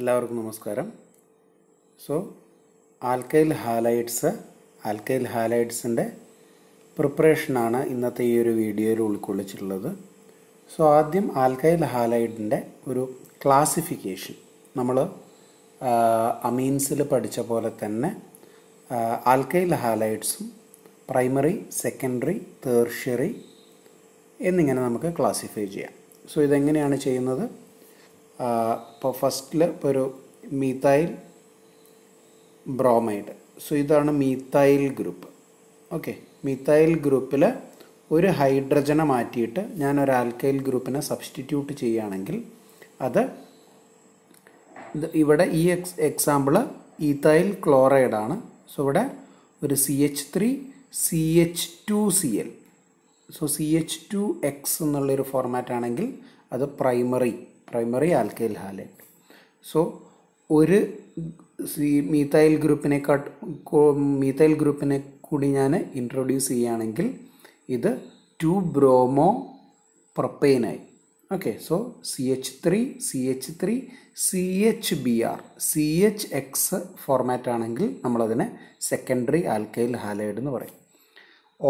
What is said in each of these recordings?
എല്ലാവർക്കും നമസ്കാരം so alkyl halides alkyl ഹാലൈഡ്സിൻ്റെ പ്രിപ്പറേഷനാണ് ഇന്നത്തെ ഈ ഒരു വീഡിയോയിൽ ഉൾക്കൊള്ളിച്ചിട്ടുള്ളത് സോ ആദ്യം ആൽക്കൈൽ ഹാലൈഡിൻ്റെ ഒരു ക്ലാസിഫിക്കേഷൻ നമ്മൾ അമീൻസിൽ പഠിച്ച പോലെ തന്നെ ആൽക്കൈൽ ഹാലൈഡ്സും പ്രൈമറി സെക്കൻഡറി തേർഷ്യറി എന്നിങ്ങനെ നമുക്ക് ക്ലാസിഫൈ ചെയ്യാം സോ ഇതെങ്ങനെയാണ് ചെയ്യുന്നത് ഇപ്പോൾ ഫസ്റ്റിൽ ഇപ്പോൾ ഒരു മീത്തായിൽ ബ്രോമൈഡ് സോ ഇതാണ് മീത്തായിൽ ഗ്രൂപ്പ് ഓക്കെ മീത്തായിൽ ഗ്രൂപ്പിൽ ഒരു ഹൈഡ്രജനെ മാറ്റിയിട്ട് ഞാൻ ഒരു ആൽക്കൈൽ ഗ്രൂപ്പിനെ സബ്സ്റ്റിറ്റ്യൂട്ട് ചെയ്യുകയാണെങ്കിൽ അത് ഇവിടെ ഈ എക്സ് എക്സാമ്പിള് ഈത്തായിൽ ക്ലോറൈഡാണ് സോ ഇവിടെ ഒരു C H three C H two C L so C H two X എന്നുള്ളൊരു ഫോർമാറ്റ് ആണെങ്കിൽ അത് primary primary alkyl halide so ഒരു മീത്തൈൽ കാട്ട് മീത്തൈൽ ഗ്രൂപ്പിനെ കൂടി ഞാൻ ഇൻട്രൊഡ്യൂസ് ചെയ്യുകയാണെങ്കിൽ ഇത് ടു ബ്രോമോ പ്രൊപ്പൈനായി okay so C H three C H three C H B R C H X format ആണെങ്കിൽ നമ്മളതിനെ സെക്കൻഡറി ആൽക്കൈൽ ഹാലൈഡ് എന്ന് പറയും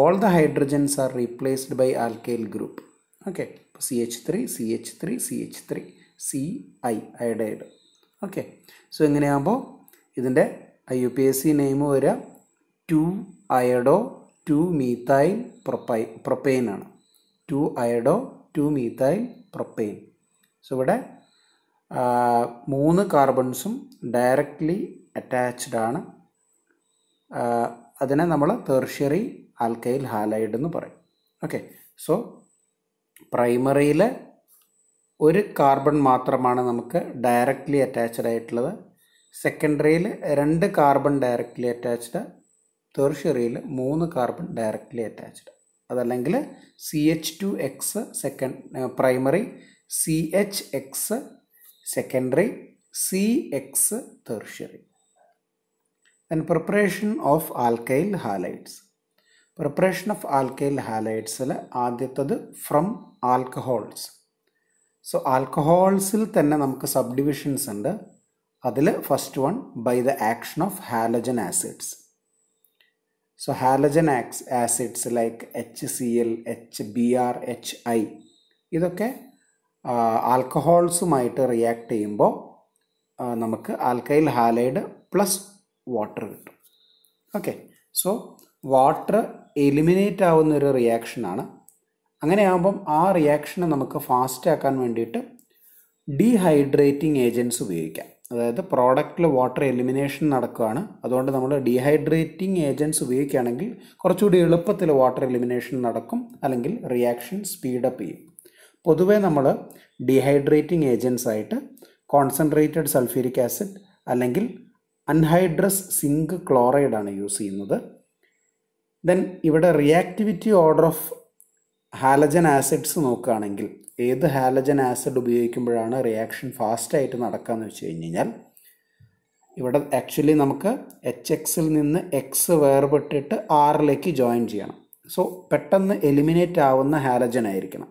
all the hydrogens are replaced by alkyl group okay C H three C H three C H three C I iodide okay so എങ്ങനെയാകുമ്പോൾ ഇതിൻ്റെ I U P S C name വരിക two iodo two methyl propy propane ആണ് two iodo two methyl propane so ഇവിടെ മൂന്ന് കാർബൺസും directly attached ആണ് അതിനെ നമ്മൾ തെർഷ്യറി alkyl halide എന്ന് പറയും ഓക്കെ സോ പ്രൈമറിയിലെ ഒരു കാർബൺ മാത്രമാണ് നമുക്ക് ഡയറക്റ്റ്ലി അറ്റാച്ച്ഡ് ആയിട്ടുള്ളത് സെക്കൻഡറിയിൽ രണ്ട് കാർബൺ ഡയറക്റ്റ്ലി അറ്റാച്ച്ഡ് തെർഷ്യറിയിൽ മൂന്ന് കാർബൺ ഡയറക്റ്റ്ലി അറ്റാച്ച്ഡ് അതല്ലെങ്കിൽ C H two X second primary C H X secondary C X tertiary and preparation of alkyl halides preparation of alkyl ഹാലൈറ്റ്സിൽ ആദ്യത്തത് ഫ്രം ആൽക്കഹോൾസ് സോ ആൽക്കഹോൾസിൽ തന്നെ നമുക്ക് sub divisions ഉണ്ട് അതിൽ first one by the action of halogen acids so halogen ആക്സ് acids like H C L H B R H I ഇതൊക്കെ ആൽക്കഹോൾസുമായിട്ട് react ചെയ്യുമ്പോൾ നമുക്ക് ആൽക്കൈൽ ഹാലൈഡ് പ്ലസ് വാട്ടർ കിട്ടും ഓക്കെ സോ വാട്ടർ എലിമിനേറ്റ് ആവുന്ന ഒരു റിയാക്ഷനാണ് അങ്ങനെയാകുമ്പം ആ റിയാക്ഷനെ നമുക്ക് ഫാസ്റ്റ് ആക്കാൻ വേണ്ടിയിട്ട് ഡീഹൈഡ്രേറ്റിംഗ് ഏജൻസ് ഉപയോഗിക്കാം അതായത് പ്രോഡക്റ്റിൽ വാട്ടർ എലിമിനേഷൻ നടക്കുകയാണ് അതുകൊണ്ട് നമ്മൾ ഡീഹൈഡ്രേറ്റിംഗ് ഏജൻസ് ഉപയോഗിക്കുകയാണെങ്കിൽ കുറച്ചുകൂടി എളുപ്പത്തിൽ വാട്ടർ എലിമിനേഷൻ നടക്കും അല്ലെങ്കിൽ റിയാക്ഷൻ സ്പീഡപ്പ് ചെയ്യും പൊതുവേ നമ്മൾ ഡീഹൈഡ്രേറ്റിംഗ് ഏജൻസ് ആയിട്ട് കോൺസെൻട്രേറ്റഡ് സൾഫ്യൂരിക് ആസിഡ് അല്ലെങ്കിൽ അൺഹൈഡ്രസ് സിങ്ക് ക്ലോറൈഡാണ് യൂസ് ചെയ്യുന്നത് ദെൻ ഇവിടെ reactivity order of halogen acids നോക്കുകയാണെങ്കിൽ ഏത് ഹാലജൻ ആസിഡ് ഉപയോഗിക്കുമ്പോഴാണ് റിയാക്ഷൻ ഫാസ്റ്റായിട്ട് നടക്കുകയെന്ന് വെച്ച് കഴിഞ്ഞ് കഴിഞ്ഞാൽ ഇവിടെ ആക്ച്വലി നമുക്ക് എച്ച് എക്സിൽ നിന്ന് എക്സ് വേർപെട്ടിട്ട് ആറിലേക്ക് ജോയിൻ ചെയ്യണം സോ പെട്ടെന്ന് എലിമിനേറ്റ് ആവുന്ന ഹാലജൻ ആയിരിക്കണം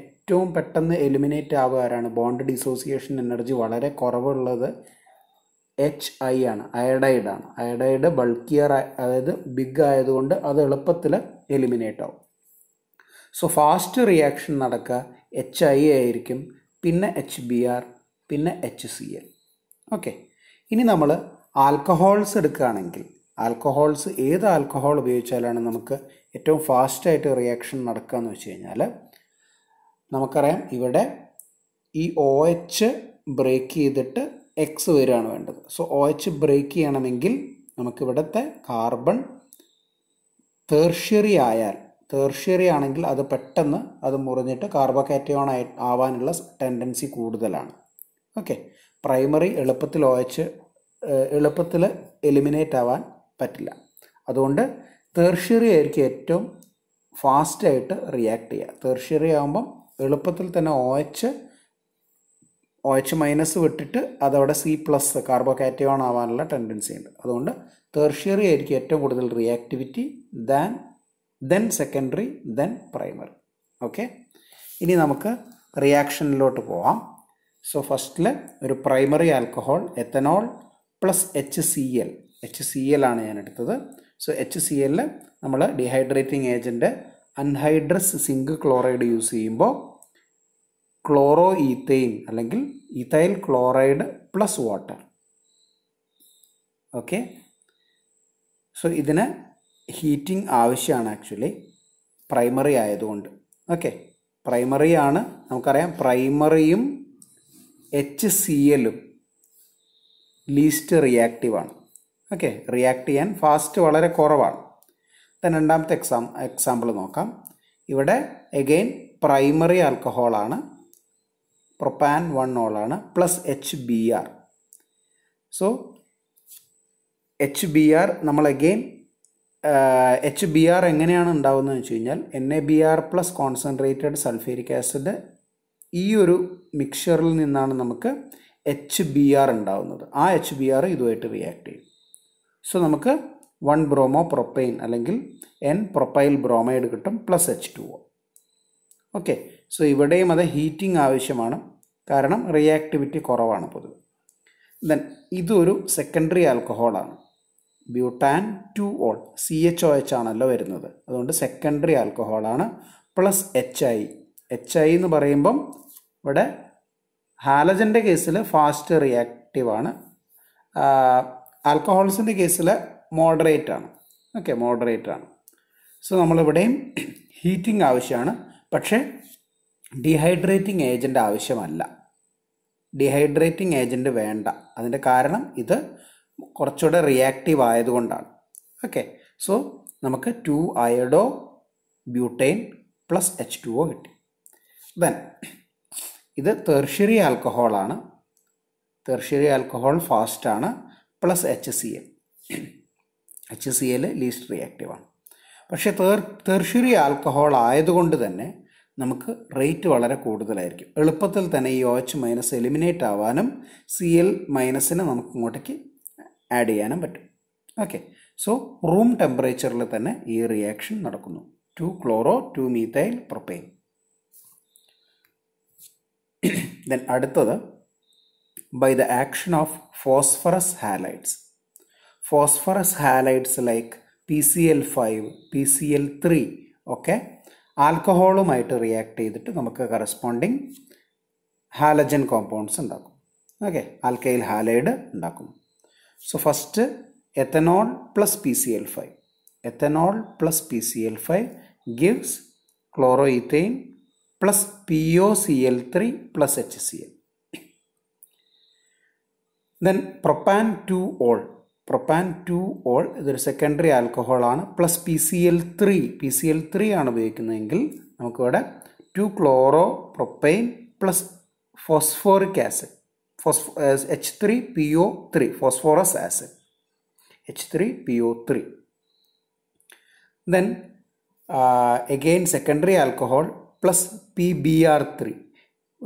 ഏറ്റവും പെട്ടെന്ന് എലിമിനേറ്റ് ആവുക ബോണ്ട് ഡിസോസിയേഷൻ എനർജി വളരെ കുറവുള്ളത് എച്ച് ഐ ആണ് അയഡൈഡ് ആണ് അയഡൈഡ് ബൾക്കിയർ അതായത് ബിഗ് ആയതുകൊണ്ട് അത് എളുപ്പത്തിൽ എലിമിനേറ്റ് ആവും സോ ഫാസ്റ്റ് റിയാക്ഷൻ നടക്കുക എച്ച് ഐ ആയിരിക്കും പിന്നെ എച്ച് ബി ആർ പിന്നെ എച്ച് സി എൽ ഓക്കെ ഇനി നമ്മൾ ആൽക്കഹോൾസ് എടുക്കുകയാണെങ്കിൽ ആൽക്കഹോൾസ് ഏത് ആൽക്കഹോൾ ഉപയോഗിച്ചാലാണ് നമുക്ക് ഏറ്റവും ഫാസ്റ്റായിട്ട് റിയാക്ഷൻ നടക്കുക എന്ന് വെച്ച് കഴിഞ്ഞാൽ നമുക്കറിയാം ഇവിടെ ഈ ഒ എച്ച് ബ്രേക്ക് ചെയ്തിട്ട് എക്സ് വരികയാണ് വേണ്ടത് സോ ഒ എച്ച് ബ്രേക്ക് ചെയ്യണമെങ്കിൽ നമുക്കിവിടുത്തെ കാർബൺ തേർഷ്യറി ആയാൽ തേർഷ്യറി ആണെങ്കിൽ അത് പെട്ടെന്ന് അത് മുറിഞ്ഞിട്ട് കാർബോകാറ്റയോൺ ആയി ആവാനുള്ള ടെൻഡൻസി കൂടുതലാണ് ഓക്കെ പ്രൈമറി എളുപ്പത്തിൽ ഒയച്ച് എളുപ്പത്തിൽ എലിമിനേറ്റ് ആവാൻ പറ്റില്ല അതുകൊണ്ട് തേർഷ്യറി ആയിരിക്കും ഏറ്റവും ഫാസ്റ്റായിട്ട് റിയാക്ട് ചെയ്യുക തേർഷ്യറി ആകുമ്പം എളുപ്പത്തിൽ തന്നെ ഒഎച്ച് ഒ എച്ച് മൈനസ് വിട്ടിട്ട് അതവിടെ സി പ്ലസ് കാർബോകാറ്റയോൺ ആവാനുള്ള ടെൻഡൻസി ഉണ്ട് അതുകൊണ്ട് തേർഷ്യറി ആയിരിക്കും ഏറ്റവും കൂടുതൽ reactivity than then secondary then primary okay ഇനി നമുക്ക് റിയാക്ഷനിലോട്ട് പോവാം സോ ഫസ്റ്റിൽ ഒരു primary alcohol ethanol plus H C L H C L ആണ് ഞാൻ എടുത്തത് സോ എച്ച് സി എല്ലിൽ നമ്മൾ dehydrating agent anhydrous zinc chloride use ചെയ്യുമ്പോൾ ക്ലോറോ ഈത്തെയിൻ അല്ലെങ്കിൽ ethyl chloride plus water okay so ഇതിന് ഹീറ്റിംഗ് ആവശ്യമാണ് ആക്ച്വലി പ്രൈമറി ആയതുകൊണ്ട് ഓക്കെ പ്രൈമറി ആണ് നമുക്കറിയാം പ്രൈമറിയും എച്ച് സി എല്ലും ലീസ്റ്റ് റിയാക്റ്റീവാണ് ഓക്കെ റിയാക്ട് ചെയ്യാൻ ഫാസ്റ്റ് വളരെ കുറവാണ് ദെൻ രണ്ടാമത്തെ എക്സാം എക്സാമ്പിൾ നോക്കാം ഇവിടെ എഗെയിൻ പ്രൈമറി ആൽക്കഹോളാണ് പ്രൊപ്പാൻ വൺ ഓളാണ് plus H B R so H B R നമ്മൾ എഗെയിൻ എച്ച് ബി ആർ എങ്ങനെയാണ് ഉണ്ടാകുന്നതെന്ന് വെച്ച് കഴിഞ്ഞാൽ N A B R plus concentrated sulphuric acid ഈ ഒരു മിക്സ്ചറിൽ നിന്നാണ് നമുക്ക് എച്ച് ബി ആർ ഉണ്ടാവുന്നത് ആ എച്ച് ബി ആർ ഇതുമായിട്ട് റിയാക്ട് ചെയ്യും സോ നമുക്ക് വൺ ബ്രോമോ പ്രൊപ്പൈൻ അല്ലെങ്കിൽ എൻ പ്രൊപ്പൈൽ ബ്രോമൈഡ് കിട്ടും plus H two O okay so ഇവിടെയും അത് ഹീറ്റിംഗ് ആവശ്യമാണ് കാരണം റിയാക്ടിവിറ്റി കുറവാണ് പൊതുവെ ദെൻ ഇതൊരു സെക്കൻഡറി ആൽക്കഹോളാണ് butan two ol C H O H ആണല്ലോ വരുന്നത് അതുകൊണ്ട് സെക്കൻഡറി ആൽക്കഹോളാണ് plus H I H I എന്ന് പറയുമ്പം ഇവിടെ ഹാലജൻ്റെ കേസിൽ ഫാസ്റ്റ് റിയാക്റ്റീവ് ആണ് ആൽക്കഹോൾസിൻ്റെ കേസിൽ മോഡറേറ്റ് ആണ് ഓക്കെ മോഡറേറ്റ് ആണ് സോ നമ്മളിവിടെയും ഹീറ്റിംഗ് ആവശ്യമാണ് പക്ഷേ ഡീഹൈഡ്രേറ്റിംഗ് ഏജൻ്റ് ആവശ്യമല്ല ഡീഹൈഡ്രേറ്റിംഗ് ഏജൻറ്റ് വേണ്ട അതിൻ്റെ കാരണം ഇത് കുറച്ചുകൂടെ റിയാക്റ്റീവ് ആയതുകൊണ്ടാണ് ഓക്കെ സോ നമുക്ക് two iodo butane plus H two O കിട്ടി ദെൻ ഇത് തെർഷ്യറി ആൽക്കഹോളാണ് തെർഷ്യറി ആൽക്കഹോൾ ഫാസ്റ്റാണ് plus H C L H C L least റിയാക്റ്റീവാണ് പക്ഷേ തേർ തെർഷ്യറി ആൽക്കഹോൾ ആയതുകൊണ്ട് തന്നെ നമുക്ക് റേറ്റ് വളരെ കൂടുതലായിരിക്കും എളുപ്പത്തിൽ തന്നെ ഈ ഒ എച്ച് മൈനസ് എലിമിനേറ്റ് ആവാനും സി എൽ മൈനസിനെ നമുക്ക് ഇങ്ങോട്ടേക്ക് ആഡ് ചെയ്യാനും പറ്റും ഓക്കെ സോ റൂം ടെമ്പറേച്ചറിൽ തന്നെ ഈ റിയാക്ഷൻ നടക്കുന്നു two chloro two methyl propane then അടുത്തത് by the action of phosphorus halides phosphorus halides like P C L five P C L three ഒക്കെ ആൽക്കഹോളുമായിട്ട് റിയാക്ട് ചെയ്തിട്ട് നമുക്ക് കറസ്പോണ്ടിങ് ഹാലജൻ കോമ്പൗണ്ട്സ് ഉണ്ടാക്കും ഓക്കെ ആൽക്കൈൽ ഹാലൈഡ് ഉണ്ടാക്കും So first ethanol plus PCl5. Ethanol plus PCl5 gives chloroethane plus POCl3 plus HCl. Then propan 2-ol. Propan 2-ol is a secondary alcohol P plus PCl3. PCl3 P C L three ആണ് ഉപയോഗിക്കുന്നതെങ്കിൽ നമുക്കിവിടെ two chloro propane plus phosphoric acid H H three three three P P O phosphorous acid O three then again secondary alcohol plus P B R three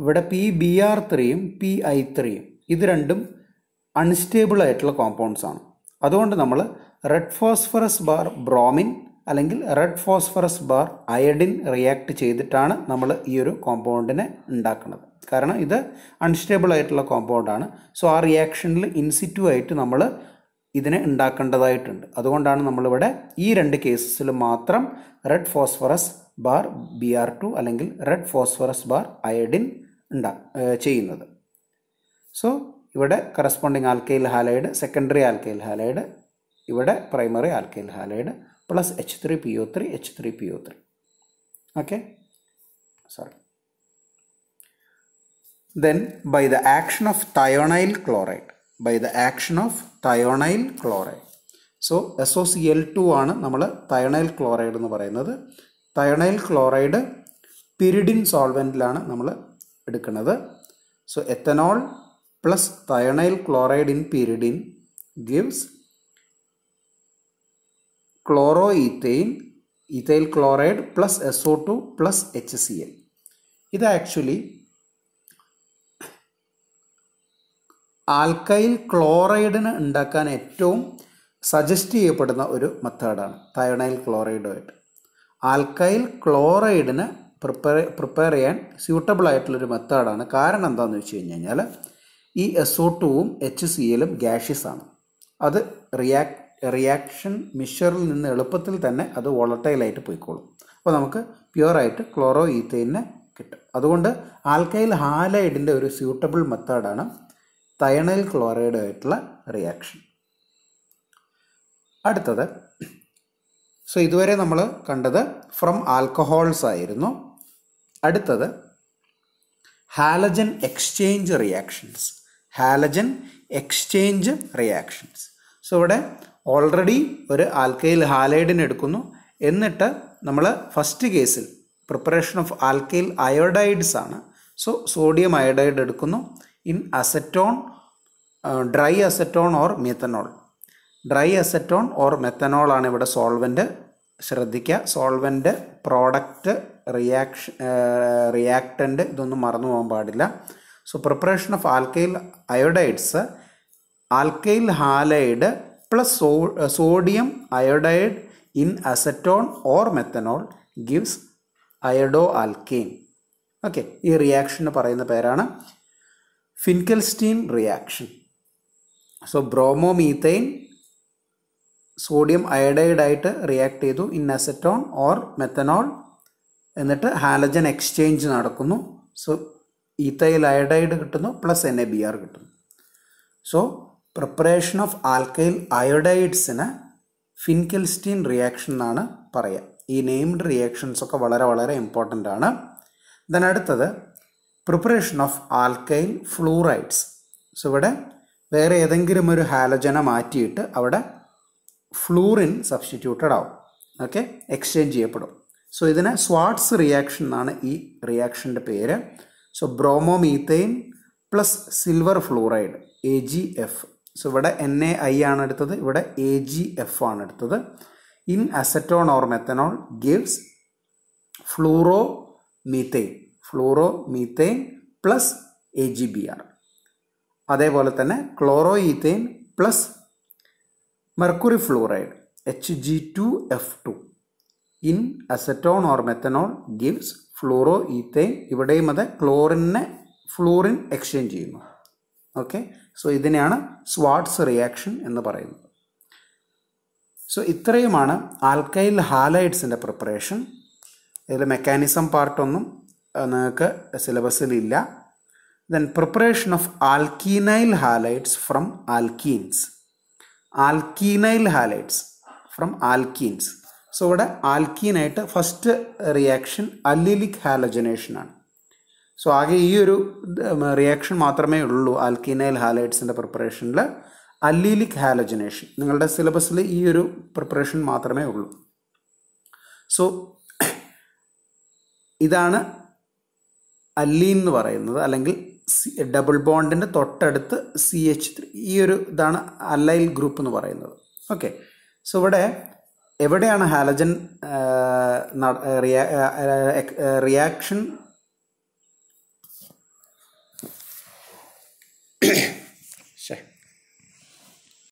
ഇവിടെ P B R ത്രീയും P I ത്രീയും ഇത് രണ്ടും unstable ആയിട്ടുള്ള compounds ആണ് അതുകൊണ്ട് നമ്മൾ red phosphorus bar bromine അല്ലെങ്കിൽ red phosphorus bar iodine react ചെയ്തിട്ടാണ് നമ്മൾ ഈ ഒരു കോമ്പൗണ്ടിനെ ഉണ്ടാക്കുന്നത് കാരണം ഇത് അൺസ്റ്റേബിൾ ആയിട്ടുള്ള കോമ്പൗണ്ടാണ് സോ ആ റിയാക്ഷനിൽ ഇൻസിറ്റീവ് ആയിട്ട് നമ്മൾ ഇതിനെ ഉണ്ടാക്കേണ്ടതായിട്ടുണ്ട് അതുകൊണ്ടാണ് നമ്മളിവിടെ ഈ രണ്ട് കേസസിൽ മാത്രം red phosphorus bar B R two അല്ലെങ്കിൽ റെഡ് ഫോസ്ഫറസ് ബാർ അയഡിൻ ഉണ്ടാ ചെയ്യുന്നത് സോ ഇവിടെ corresponding alkyl halide secondary alkyl halide ഇവിടെ primary alkyl halide plus H three P O three H three P O three okay sorry then by the action of thionyl chloride by the action of thionyl chloride so S O C L two ആണ് നമ്മൾ thionyl chloride എന്ന് പറയുന്നത് thionyl chloride pyridine സോൾവെൻറ്റിലാണ് നമ്മൾ എടുക്കുന്നത് so ethanol plus thionyl chloride in pyridine gives chloro ethane ethyl chloride plus S O two plus H C L ഇത് actually alkyl ക്ലോറൈഡിന് ഉണ്ടാക്കാൻ ഏറ്റവും സജസ്റ്റ് ചെയ്യപ്പെടുന്ന ഒരു മെത്തേഡാണ് തയോണൈൽ ക്ലോറൈഡുമായിട്ട് ആൽക്കൈൽ ക്ലോറൈഡിന് പ്രിപ്പയർ പ്രിപ്പയർ ചെയ്യാൻ സ്യൂട്ടബിൾ ആയിട്ടുള്ളൊരു മെത്തേഡാണ് കാരണം എന്താണെന്ന് വെച്ച് കഴിഞ്ഞ് കഴിഞ്ഞാൽ ഈ എസ് ഒ ടുവും എച്ച് സി എല്ലും ഗ്യാഷ്യസ് ആണ് അത് റിയാക്ട് റിയാക്ഷൻ മിഷറിൽ നിന്ന് എളുപ്പത്തിൽ തന്നെ അത് വോളട്ടൈലായിട്ട് പോയിക്കോളും അപ്പോൾ നമുക്ക് പ്യുവറായിട്ട് ക്ലോറോ ഈത്തേനെ കിട്ടും അതുകൊണ്ട് ആൽക്കൈൽ ഹാലൈഡിൻ്റെ ഒരു സ്യൂട്ടബിൾ മെത്തേഡാണ് തയണയിൽ ക്ലോറൈഡ് ആയിട്ടുള്ള റിയാക്ഷൻ അടുത്തത് സോ ഇതുവരെ നമ്മൾ കണ്ടത് ഫ്രം ആൽക്കഹോൾസ് ആയിരുന്നു അടുത്തത് halogen exchange reactions halogen exchange reactions so ഇവിടെ ഓൾറെഡി ഒരു ആൽക്കൈൽ ഹാലൈഡിന് എടുക്കുന്നു എന്നിട്ട് നമ്മൾ ഫസ്റ്റ് കേസിൽ പ്രിപ്പറേഷൻ ഓഫ് ആൽക്കൈൽ അയോഡൈഡ്സ് ആണ് സോ സോഡിയം അയോഡൈഡ് എടുക്കുന്നു in acetone dry acetone or or dry acetone or methanol ആണ് ഇവിടെ സോൾവെൻ്റ് ശ്രദ്ധിക്കുക സോൾവെൻ്റ് പ്രോഡക്റ്റ് റിയാക്ഷൻ റിയാക്റ്റൻ്റ് ഇതൊന്നും മറന്നു പോകാൻ പാടില്ല so preparation of alkyl iodides alkyl halide plus so sodium iodide in acetone or methanol gives iodo alkane okay ഈ റിയാക്ഷന് പറയുന്ന പേരാണ് Finkelstein reaction. So bromomethane sodium iodide ആയിട്ട് റിയാക്ട് ചെയ്തു ഇൻ അസറ്റോൺ ഓർ മെത്തനോൾ എന്നിട്ട് ഹാലജൻ എക്സ്ചേഞ്ച് നടക്കുന്നു so ethyl iodide കിട്ടുന്നു plus N A B R കിട്ടുന്നു സോ പ്രിപ്പറേഷൻ ഓഫ് ആൽക്കൈൽ അയോഡൈഡ്സിന് ഫിൻകെൽസ്റ്റീൻ റിയാക്ഷൻ എന്നാണ് പറയുക ഈ നെയിംഡ് റിയാക്ഷൻസ് ഒക്കെ വളരെ വളരെ ഇമ്പോർട്ടൻ്റ് ആണ് ദെൻ അടുത്തത് preparation of alkyl fluorides so ഇവിടെ വേറെ ഏതെങ്കിലും ഒരു ഹാലജന മാറ്റിയിട്ട് അവിടെ ഫ്ലൂറിൻ സബ്സ്റ്റിറ്റ്യൂട്ടഡ് ആവും ഓക്കെ എക്സ്ചേഞ്ച് ചെയ്യപ്പെടും സോ ഇതിനെ സ്വാട്സ് റിയാക്ഷൻ എന്നാണ് ഈ റിയാക്ഷൻ്റെ പേര് so bromomethane plus silver fluoride A G F so ഇവിടെ എൻ എ ഐ ആണ് എടുത്തത് ഇവിടെ എ ജി എഫ് ആണ് എടുത്തത് in acetone or methanol gives fluoro methane fluoro methane plus A G B R അതേപോലെ തന്നെ chloro ethane plus mercury fluoride H G two F two in acetone or methanol gives fluoro ethane ഇവിടെയും അത് ക്ലോറിനെ fluorine exchange ചെയ്യുന്നു okay so ഇതിനെയാണ് Swarts reaction എന്ന് പറയുന്നത് so ഇത്രയുമാണ് ആൽക്കൈൽ ഹാലൈഡ്സിൻ്റെ പ്രിപ്പറേഷൻ ഇതിൽ മെക്കാനിസം പാർട്ടൊന്നും നിങ്ങൾക്ക് സിലബസിലില്ല then preparation of alkenyl halides from alkenes alkenyl halides from alkenes so ഇവിടെ ആൽക്കീനായിട്ട് ഫസ്റ്റ് റിയാക്ഷൻ അല്ലിലിക് ഹാലജനേഷനാണ് സോ ആകെ ഈ ഒരു റിയാക്ഷൻ മാത്രമേ ഉള്ളൂ ആൽക്കീനൈൽ ഹാലൈറ്റ്സിൻ്റെ പ്രിപ്പറേഷനിൽ അല്ലിലിക് ഹാലജനേഷൻ നിങ്ങളുടെ സിലബസിൽ ഈ ഒരു പ്രിപ്പറേഷൻ മാത്രമേ ഉള്ളൂ സോ ഇതാണ് അല്ലീൻ എന്ന് പറയുന്നത് അല്ലെങ്കിൽ ഡബിൾ ബോണ്ടിൻ്റെ തൊട്ടടുത്ത് സി എച്ച് ത്രീ ഈ ഒരു ഇതാണ് അല്ലൈൽ ഗ്രൂപ്പ് എന്ന് പറയുന്നത് ഓക്കെ സോ ഇവിടെ എവിടെയാണ് ഹാലജൻ റിയാക്ഷൻ